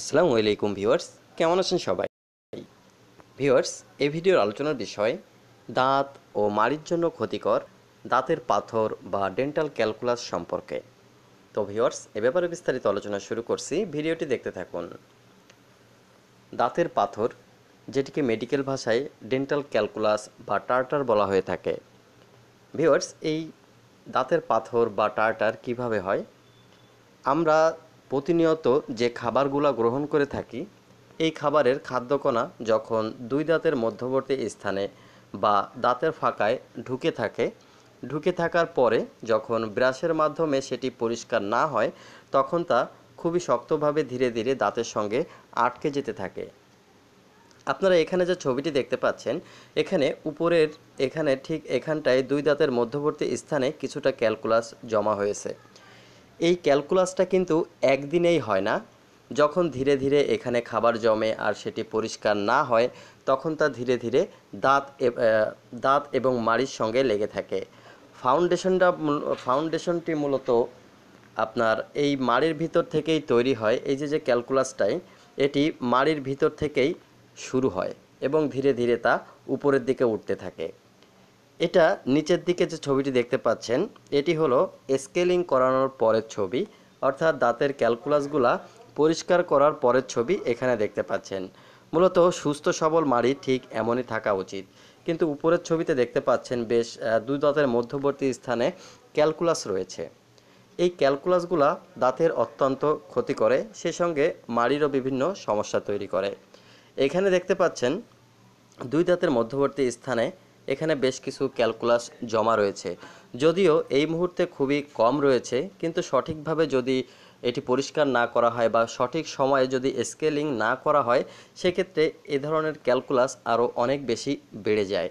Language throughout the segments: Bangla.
আসসালামু আলাইকুম ভিউয়ার্স কেমন আছেন সবাই ভিউয়ার্স এই ভিডিওর আলোচনার বিষয় দাঁত ও মাড়ির জন্য ক্ষতিকর দাঁতের পাথর বা ডেন্টাল ক্যালকুলাস সম্পর্কে তো ভিউয়ার্স এ ব্যাপারে বিস্তারিত আলোচনা শুরু করছি ভিডিওটি দেখতে থাকুন দাঁতের পাথর যেটিকে মেডিকেল ভাষায় ডেন্টাল ক্যালকুলাস বা টার্টার বলা হয়ে থাকে ভিউয়ার্স এই দাঁতের পাথর বা টার্টার কিভাবে হয় আমরা প্রতিনিয়ত যে খাবারগুলো গ্রহণ করে থাকি এই খাবারের খাদ্যকণা যখন দুই দাঁতের মধ্যবর্তী স্থানে বা দাঁতের ফাঁকায় ঢুকে থাকে ঢুকে থাকার পরে যখন ব্রাশের মাধ্যমে সেটি পরিষ্কার না হয় তখন তা খুবই শক্তভাবে ধীরে ধীরে দাঁতের সঙ্গে আটকে যেতে থাকে আপনারা এখানে যে ছবিটি দেখতে পাচ্ছেন এখানে উপরের এখানে ঠিক এখানটায় দুই দাঁতের মধ্যবর্তী স্থানে কিছুটা ক্যালকুলাস জমা হয়েছে এই ক্যালকুলাসটা কিন্তু একদিনেই হয় না যখন ধীরে ধীরে এখানে খাবার জমে আর সেটি পরিষ্কার না হয় তখন তা ধীরে ধীরে দাঁত দাঁত এবং মাড়ির সঙ্গে লেগে থাকে ফাউন্ডেশনটা ফাউন্ডেশনটি মূলত আপনার এই মাড়ির ভিতর থেকেই তৈরি হয় এই যে যে ক্যালকুলাসটাই এটি মাড়ির ভিতর থেকেই শুরু হয় এবং ধীরে ধীরে তা উপরের দিকে উঠতে থাকে এটা নিচের দিকে যে ছবিটি দেখতে পাচ্ছেন এটি হলো স্কেলিং করানোর পরের ছবি অর্থাৎ দাঁতের ক্যালকুলাসগুলা পরিষ্কার করার পরের ছবি এখানে দেখতে পাচ্ছেন মূলত সুস্থ সবল মাড়ি ঠিক এমনই থাকা উচিত কিন্তু উপরের ছবিতে দেখতে পাচ্ছেন বেশ দুই দাঁতের মধ্যবর্তী স্থানে ক্যালকুলাস রয়েছে এই ক্যালকুলাসগুলা দাঁতের অত্যন্ত ক্ষতি করে সে সঙ্গে মাড়িরও বিভিন্ন সমস্যা তৈরি করে এখানে দেখতে পাচ্ছেন দুই দাঁতের মধ্যবর্তী স্থানে এখানে বেশ কিছু ক্যালকুলাস জমা রয়েছে যদিও এই মুহূর্তে খুবই কম রয়েছে কিন্তু সঠিকভাবে যদি এটি পরিষ্কার না করা হয় বা সঠিক সময়ে যদি স্কেলিং না করা হয় সেক্ষেত্রে এ ধরনের ক্যালকুলাস আরও অনেক বেশি বেড়ে যায়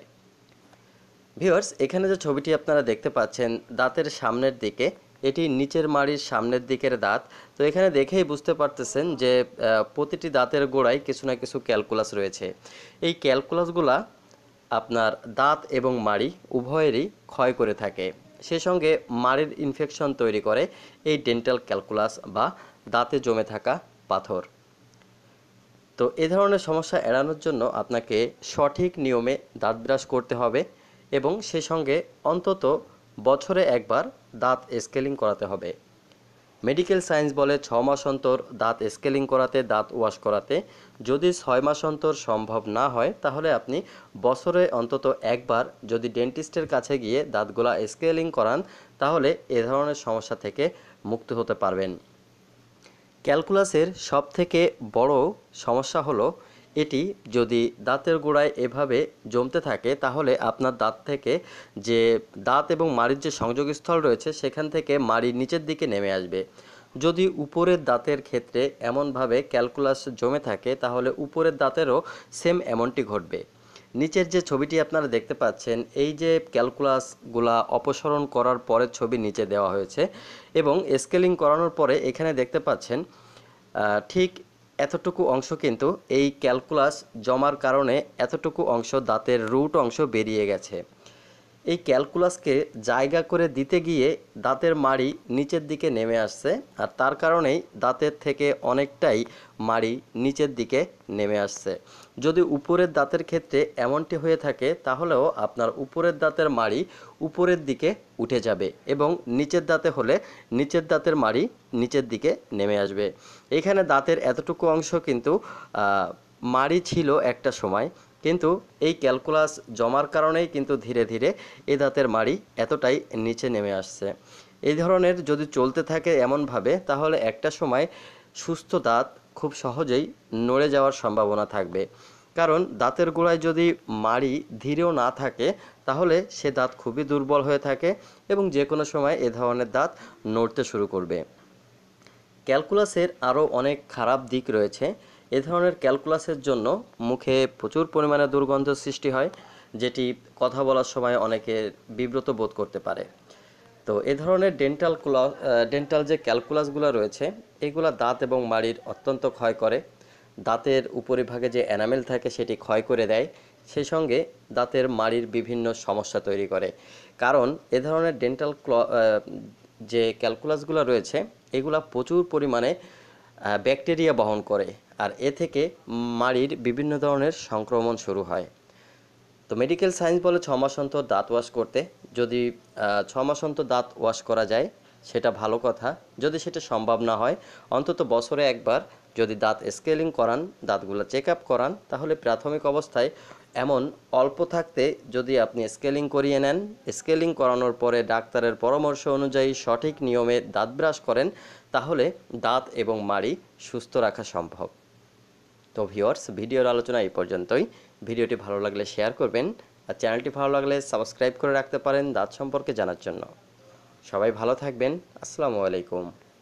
ভিওয়ার্স এখানে যে ছবিটি আপনারা দেখতে পাচ্ছেন দাঁতের সামনের দিকে এটি নিচের মাড়ির সামনের দিকের দাঁত তো এখানে দেখেই বুঝতে পারতেছেন যে প্রতিটি দাঁতের গোড়ায় কিছু না কিছু ক্যালকুলাস রয়েছে এই ক্যালকুলাসগুলা আপনার দাঁত এবং মাড়ি উভয়েরই ক্ষয় করে থাকে সে সঙ্গে মাড়ির ইনফেকশন তৈরি করে এই ডেন্টাল ক্যালকুলাস বা দাঁতে জমে থাকা পাথর তো এ ধরনের সমস্যা এড়ানোর জন্য আপনাকে সঠিক নিয়মে দাঁত ব্রাশ করতে হবে এবং সে সঙ্গে অন্তত বছরে একবার দাঁত স্কেলিং করাতে হবে মেডিকেল সায়েন্স বলে ছ মাস অন্তর দাঁত স্কেলিং করাতে দাঁত ওয়াশ করাতে যদি ছয় মাস অন্তর সম্ভব না হয় তাহলে আপনি বছরে অন্তত একবার যদি ডেন্টিস্টের কাছে গিয়ে দাঁতগুলা স্কেলিং করান তাহলে এ ধরনের সমস্যা থেকে মুক্ত হতে পারবেন ক্যালকুলাসের সবথেকে বড় সমস্যা হলো এটি যদি দাঁতের গোড়ায় এভাবে জমতে থাকে তাহলে আপনার দাঁত থেকে যে দাঁত এবং মাড়ির যে সংযোগস্থল রয়েছে সেখান থেকে মাড়ির নিচের দিকে নেমে আসবে যদি উপরের দাঁতের ক্ষেত্রে এমনভাবে ক্যালকুলাস জমে থাকে তাহলে উপরের দাঁতেরও সেম এমনটি ঘটবে নিচের যে ছবিটি আপনারা দেখতে পাচ্ছেন এই যে ক্যালকুলাসগুলা অপসারণ করার পরের ছবি নিচে দেওয়া হয়েছে এবং স্কেলিং করানোর পরে এখানে দেখতে পাচ্ছেন ঠিক এতটুকু অংশ কিন্তু এই ক্যালকুলাস জমার কারণে এতটুকু অংশ দাঁতের রুট অংশ বেরিয়ে গেছে এই ক্যালকুলাসকে জায়গা করে দিতে গিয়ে দাঁতের মাড়ি নিচের দিকে নেমে আসছে আর তার কারণেই দাঁতের থেকে অনেকটাই মাড়ি নিচের দিকে নেমে আসছে যদি উপরের দাঁতের ক্ষেত্রে এমনটি হয়ে থাকে তাহলেও আপনার উপরের দাঁতের মাড়ি উপরের দিকে উঠে যাবে এবং নিচের দাঁতে হলে নিচের দাঁতের মাড়ি নিচের দিকে নেমে আসবে এখানে দাঁতের এতটুকু অংশ কিন্তু মাড়ি ছিল একটা সময় কিন্তু এই ক্যালকুলাস জমার কারণেই কিন্তু ধীরে ধীরে এ দাঁতের মাড়ি এতটাই নিচে নেমে আসছে এই ধরনের যদি চলতে থাকে এমনভাবে তাহলে একটা সময় সুস্থ দাঁত খুব সহজেই নড়ে যাওয়ার সম্ভাবনা থাকবে কারণ দাঁতের গোড়ায় যদি মাড়ি ধীরেও না থাকে তাহলে সে দাঁত খুবই দুর্বল হয়ে থাকে এবং যে কোনো সময় এ ধরনের দাঁত নড়তে শুরু করবে ক্যালকুলাসের আরও অনেক খারাপ দিক রয়েছে এ ধরনের ক্যালকুলাসের জন্য মুখে প্রচুর পরিমাণে দুর্গন্ধ সৃষ্টি হয় যেটি কথা বলার সময় অনেকে বিব্রত বোধ করতে পারে তো এ ধরনের ডেন্টাল ক্ল ডেন্টাল যে ক্যালকুলাসগুলো রয়েছে এগুলো দাঁত এবং মাড়ির অত্যন্ত ক্ষয় করে দাঁতের উপরিভাগে যে এনামেল থাকে সেটি ক্ষয় করে দেয় সেই সঙ্গে দাঁতের মাড়ির বিভিন্ন সমস্যা তৈরি করে কারণ এ ধরনের ডেন্টাল যে ক্যালকুলাসগুলো রয়েছে এগুলা প্রচুর পরিমাণে ব্যাকটেরিয়া বহন করে আর এ থেকে মাড়ির বিভিন্ন ধরনের সংক্রমণ শুরু হয় তো মেডিকেল সায়েন্স বলে ছ মাস অন্তর দাঁত ওয়াশ করতে যদি ছ মাস অন্তর দাঁত ওয়াশ করা যায় সেটা ভালো কথা যদি সেটা সম্ভব না হয় অন্তত বছরে একবার যদি দাঁত স্কেলিং করান দাঁতগুলো চেক আপ করান তাহলে প্রাথমিক অবস্থায় এমন অল্প থাকতে যদি আপনি স্কেলিং করিয়ে নেন স্কেলিং করানোর পরে ডাক্তারের পরামর্শ অনুযায়ী সঠিক নিয়মে দাঁত ব্রাশ করেন তাহলে দাঁত এবং মাড়ি সুস্থ রাখা সম্ভব তো ভিওর্স ভিডিওর আলোচনা এই পর্যন্তই ভিডিওটি ভালো লাগলে শেয়ার করবেন আর চ্যানেলটি ভালো লাগলে সাবস্ক্রাইব করে রাখতে পারেন দাঁত সম্পর্কে জানার জন্য সবাই ভালো থাকবেন আসসালামু আলাইকুম